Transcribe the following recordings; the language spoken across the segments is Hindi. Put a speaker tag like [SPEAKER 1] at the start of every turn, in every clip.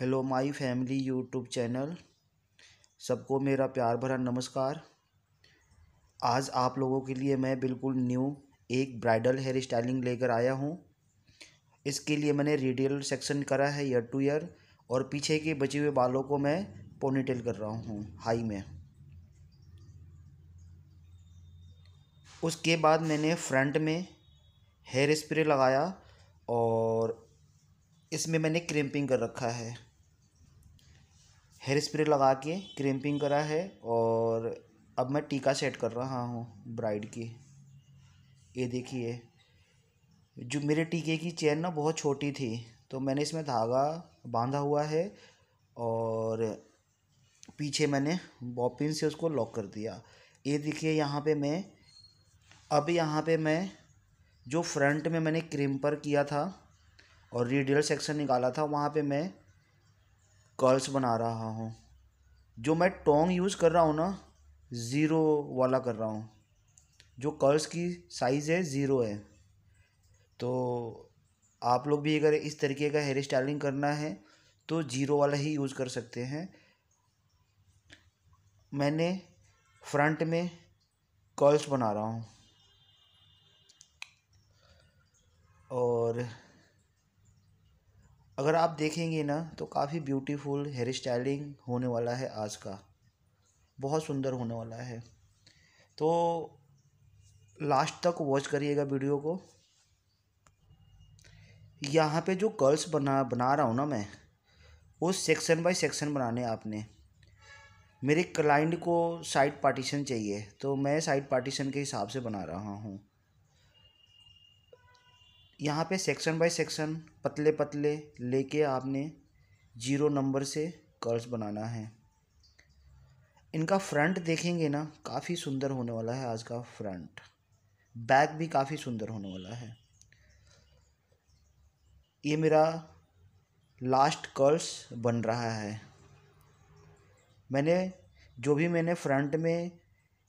[SPEAKER 1] hello my family YouTube channel सबको मेरा प्यार भरा नमस्कार आज आप लोगों के लिए मैं बिल्कुल न्यू एक ब्राइडल हेयर स्टाइलिंग लेकर आया हूँ इसके लिए मैंने रेडियल सेक्शन करा है ईयर टू ईयर और पीछे के बचे हुए बालों को मैं पोनीटेल कर रहा हूँ हाई में उसके बाद मैंने फ्रंट में हेयर स्प्रे लगाया और इसमें मैंने क्रिम्पिंग कर रखा है हेयर स्प्रे लगा के क्रिम्पिंग करा है और अब मैं टीका सेट कर रहा हूँ ब्राइड की ये देखिए जो मेरे टीके की चेन ना बहुत छोटी थी तो मैंने इसमें धागा बांधा हुआ है और पीछे मैंने बॉपिन से उसको लॉक कर दिया ये देखिए यहाँ पे मैं अब यहाँ पे मैं जो फ्रंट में मैंने क्रिम्पर किया था और रीडियल सेक्शन निकाला था वहाँ पे मैं कर्ल्स बना रहा हूँ जो मैं टोंग यूज़ कर रहा हूँ ना ज़ीरो वाला कर रहा हूँ जो कर्ल्स की साइज़ है ज़ीरो है तो आप लोग भी अगर इस तरीके का हेयर स्टाइलिंग करना है तो ज़ीरो वाला ही यूज़ कर सकते हैं मैंने फ्रंट में कर्ल्स बना रहा हूँ और अगर आप देखेंगे ना तो काफ़ी ब्यूटीफुल हेयर स्टाइलिंग होने वाला है आज का बहुत सुंदर होने वाला है तो लास्ट तक वॉच करिएगा वीडियो को यहाँ पे जो कर्ल्स बना बना रहा हूँ ना मैं वो सेक्शन बाय सेक्शन बनाने आपने मेरे क्लाइंट को साइड पार्टीशन चाहिए तो मैं साइड पार्टीशन के हिसाब से बना रहा हूँ यहाँ पे सेक्शन बाय सेक्शन पतले पतले लेके आपने जीरो नंबर से कर्ल्स बनाना है इनका फ्रंट देखेंगे ना काफ़ी सुंदर होने वाला है आज का फ्रंट बैक भी काफ़ी सुंदर होने वाला है ये मेरा लास्ट कर्ल्स बन रहा है मैंने जो भी मैंने फ्रंट में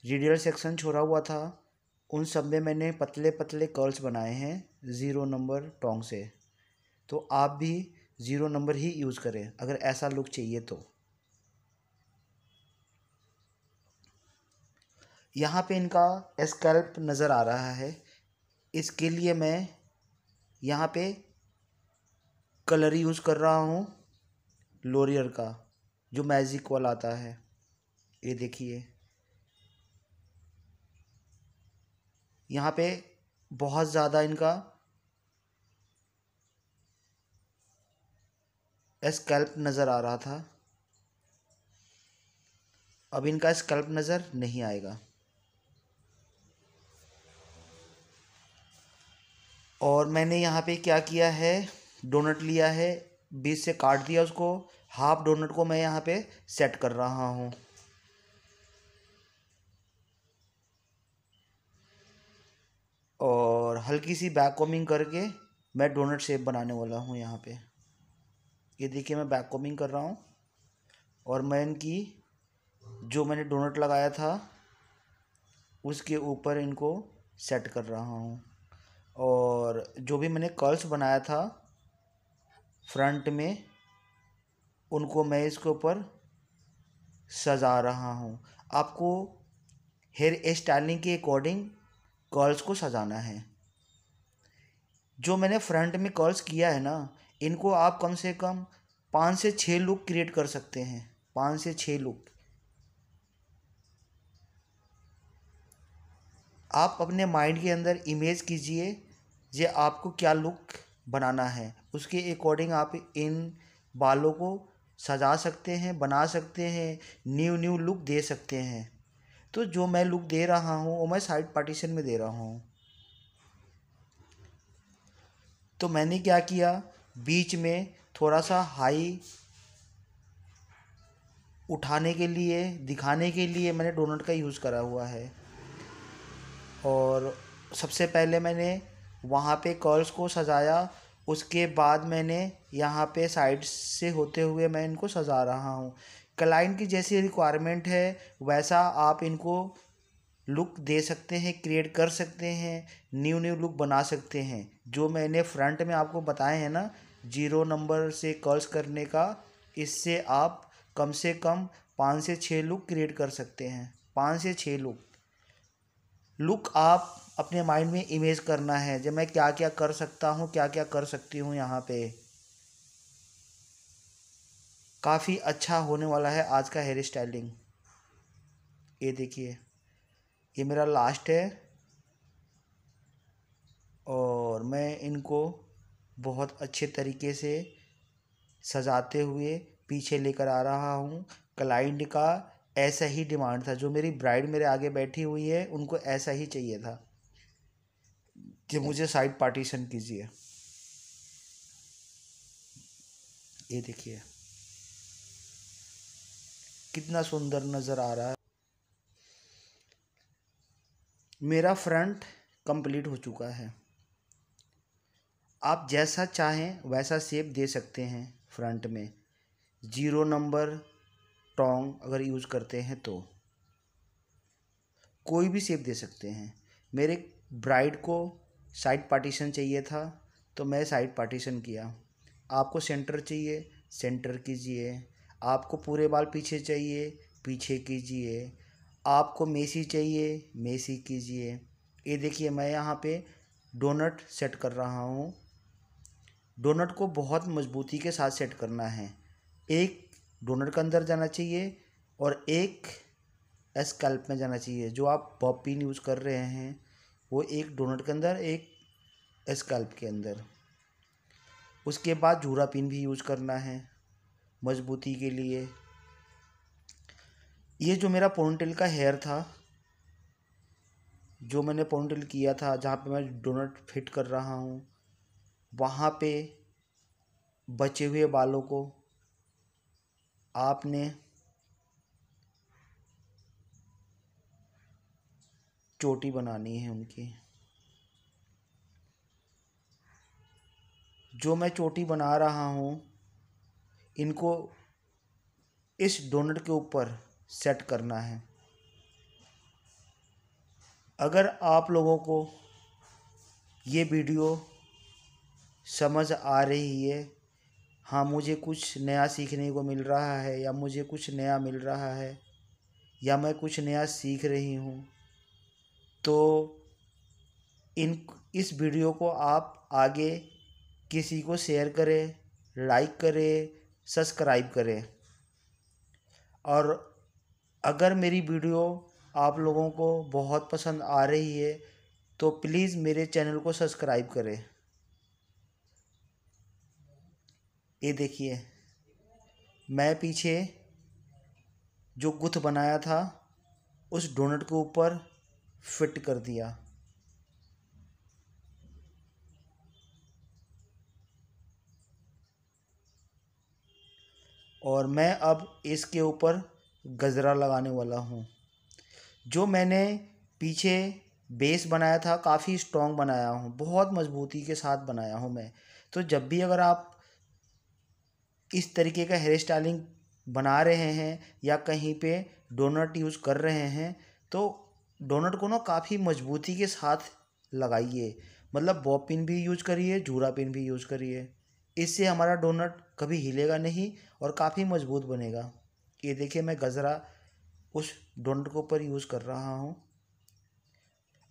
[SPEAKER 1] रेडियल सेक्शन छोड़ा हुआ था उन सब में मैंने पतले पतले कर्ल्स बनाए हैं ज़ीरो नंबर टोंग से तो आप भी ज़ीरो नंबर ही यूज़ करें अगर ऐसा लुक चाहिए तो यहाँ पे इनका स्कैल्प नज़र आ रहा है इसके लिए मैं यहाँ पे कलर यूज़ कर रहा हूँ लोरियर का जो मैजिक वाला आता है ये देखिए यहाँ पे बहुत ज़्यादा इनका स्कैल्प नज़र आ रहा था अब इनका स्कैल्प नज़र नहीं आएगा और मैंने यहाँ पे क्या किया है डोनट लिया है बीच से काट दिया उसको हाफ डोनट को मैं यहाँ पे सेट कर रहा हूँ और हल्की सी बैक कॉमिंग करके मैं डोनट शेप बनाने वाला हूँ यहाँ पे ये देखिए मैं बैक कॉमिंग कर रहा हूँ और मैं इनकी जो मैंने डोनट लगाया था उसके ऊपर इनको सेट कर रहा हूँ और जो भी मैंने कर्ल्स बनाया था फ्रंट में उनको मैं इसके ऊपर सजा रहा हूँ आपको हेयर स्टाइलिंग के अकॉर्डिंग कॉल्स को सजाना है जो मैंने फ्रंट में कॉल्स किया है ना इनको आप कम से कम पाँच से छः लुक क्रिएट कर सकते हैं पाँच से छः लुक आप अपने माइंड के अंदर इमेज कीजिए जे आपको क्या लुक बनाना है उसके अकॉर्डिंग आप इन बालों को सजा सकते हैं बना सकते हैं न्यू न्यू लुक दे सकते हैं तो जो मैं लुक दे रहा हूँ वो मैं साइड पार्टीशन में दे रहा हूँ तो मैंने क्या किया बीच में थोड़ा सा हाई उठाने के लिए दिखाने के लिए मैंने डोनट का यूज़ करा हुआ है और सबसे पहले मैंने वहाँ पे कर्ल्स को सजाया उसके बाद मैंने यहाँ पे साइड से होते हुए मैं इनको सजा रहा हूँ क्लाइंट की जैसी रिक्वायरमेंट है वैसा आप इनको लुक दे सकते हैं क्रिएट कर सकते हैं न्यू न्यू लुक बना सकते हैं जो मैंने फ्रंट में आपको बताए हैं ना जीरो नंबर से कर्ल्स करने का इससे आप कम से कम पाँच से छः लुक क्रिएट कर सकते हैं पाँच से छः लुक लुक आप अपने माइंड में इमेज करना है जब मैं क्या क्या कर सकता हूँ क्या क्या कर सकती हूँ यहाँ पे काफ़ी अच्छा होने वाला है आज का हेयर स्टाइलिंग ये देखिए ये मेरा लास्ट है और मैं इनको बहुत अच्छे तरीके से सजाते हुए पीछे लेकर आ रहा हूँ क्लाइंट का ऐसा ही डिमांड था जो मेरी ब्राइड मेरे आगे बैठी हुई है उनको ऐसा ही चाहिए था कि मुझे साइड पार्टीशन कीजिए ये देखिए कितना सुंदर नज़र आ रहा है मेरा फ्रंट कंप्लीट हो चुका है आप जैसा चाहें वैसा सेप दे सकते हैं फ्रंट में ज़ीरो नंबर टोंग अगर यूज़ करते हैं तो कोई भी सेप दे सकते हैं मेरे ब्राइड को साइड पार्टीशन चाहिए था तो मैं साइड पार्टीशन किया आपको सेंटर चाहिए सेंटर कीजिए आपको पूरे बाल पीछे चाहिए पीछे कीजिए आपको मेसी चाहिए मेसी कीजिए ये देखिए मैं यहाँ पे डोनट सेट कर रहा हूँ डोनट को बहुत मजबूती के साथ सेट करना है एक डोनट के अंदर जाना चाहिए और एक स्कैल्प में जाना चाहिए जो आप बॉप पिन यूज़ कर रहे हैं वो एक डोनट के अंदर एक स्कैल्प के अंदर उसके बाद झूरा पिन भी यूज़ करना है मजबूती के लिए ये जो मेरा पोनटेल का हेयर था जो मैंने पोनटेल किया था जहाँ पे मैं डोनट फिट कर रहा हूँ वहाँ पे बचे हुए बालों को आपने चोटी बनानी है उनकी जो मैं चोटी बना रहा हूँ इनको इस डोनट के ऊपर सेट करना है अगर आप लोगों को ये वीडियो समझ आ रही है हाँ मुझे कुछ नया सीखने को मिल रहा है या मुझे कुछ नया मिल रहा है या मैं कुछ नया सीख रही हूँ तो इन इस वीडियो को आप आगे किसी को शेयर करें लाइक करें सब्सक्राइब करें और अगर मेरी वीडियो आप लोगों को बहुत पसंद आ रही है तो प्लीज़ मेरे चैनल को सब्सक्राइब करें ये देखिए मैं पीछे जो गुथ बनाया था उस डोनट के ऊपर फिट कर दिया और मैं अब इसके ऊपर गजरा लगाने वाला हूँ जो मैंने पीछे बेस बनाया था काफ़ी स्ट्रॉन्ग बनाया हूँ बहुत मज़बूती के साथ बनाया हूँ मैं तो जब भी अगर आप इस तरीके का हेयर स्टाइलिंग बना रहे हैं या कहीं पे डोनट यूज़ कर रहे हैं तो डोनट को ना काफ़ी मजबूती के साथ लगाइए मतलब बॉब पिन भी यूज करिए जूरा पिन भी यूज करिए इससे हमारा डोनट कभी हिलेगा नहीं और काफ़ी मजबूत बनेगा ये देखिए मैं गजरा उस डोनट के ऊपर यूज़ कर रहा हूँ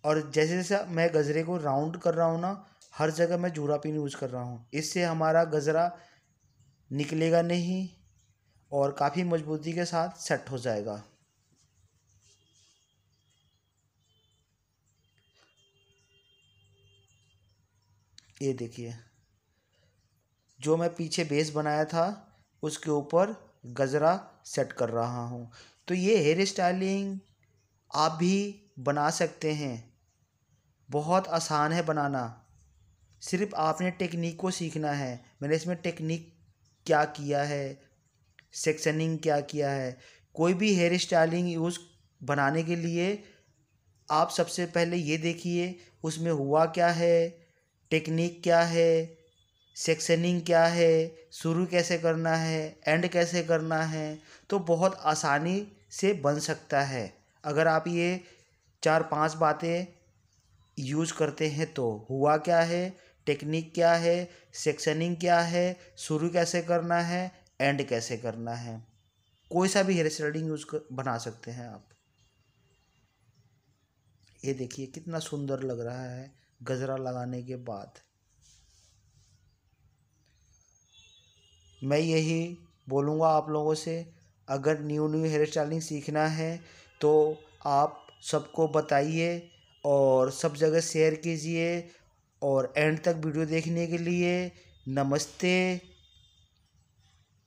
[SPEAKER 1] और जैसे जैसे मैं गजरे को राउंड कर रहा हूँ ना हर जगह मैं जूरा पिन यूज़ कर रहा हूँ इससे हमारा गजरा निकलेगा नहीं और काफ़ी मजबूती के साथ सेट हो जाएगा ये देखिए जो मैं पीछे बेस बनाया था उसके ऊपर गजरा सेट कर रहा हूँ तो ये हेयर स्टाइलिंग आप भी बना सकते हैं बहुत आसान है बनाना सिर्फ आपने टेक्निक को सीखना है मैंने इसमें टेक्निक क्या किया है सेक्शनिंग क्या किया है कोई भी हेयर स्टाइलिंग यूज़ बनाने के लिए आप सबसे पहले ये देखिए उसमें हुआ क्या है टेक्निक क्या है सेक्शनिंग क्या है शुरू कैसे करना है एंड कैसे करना है तो बहुत आसानी से बन सकता है अगर आप ये चार पांच बातें यूज करते हैं तो हुआ क्या है टेक्निक क्या है सेक्शनिंग क्या है शुरू कैसे करना है एंड कैसे करना है कोई सा भी हेयर स्टाइलिंग यूज कर, बना सकते हैं आप ये देखिए कितना सुंदर लग रहा है गजरा लगाने के बाद मैं यही बोलूँगा आप लोगों से अगर न्यू न्यू हेयर स्टाइलिंग सीखना है तो आप सबको बताइए और सब जगह शेयर कीजिए और एंड तक वीडियो देखने के लिए नमस्ते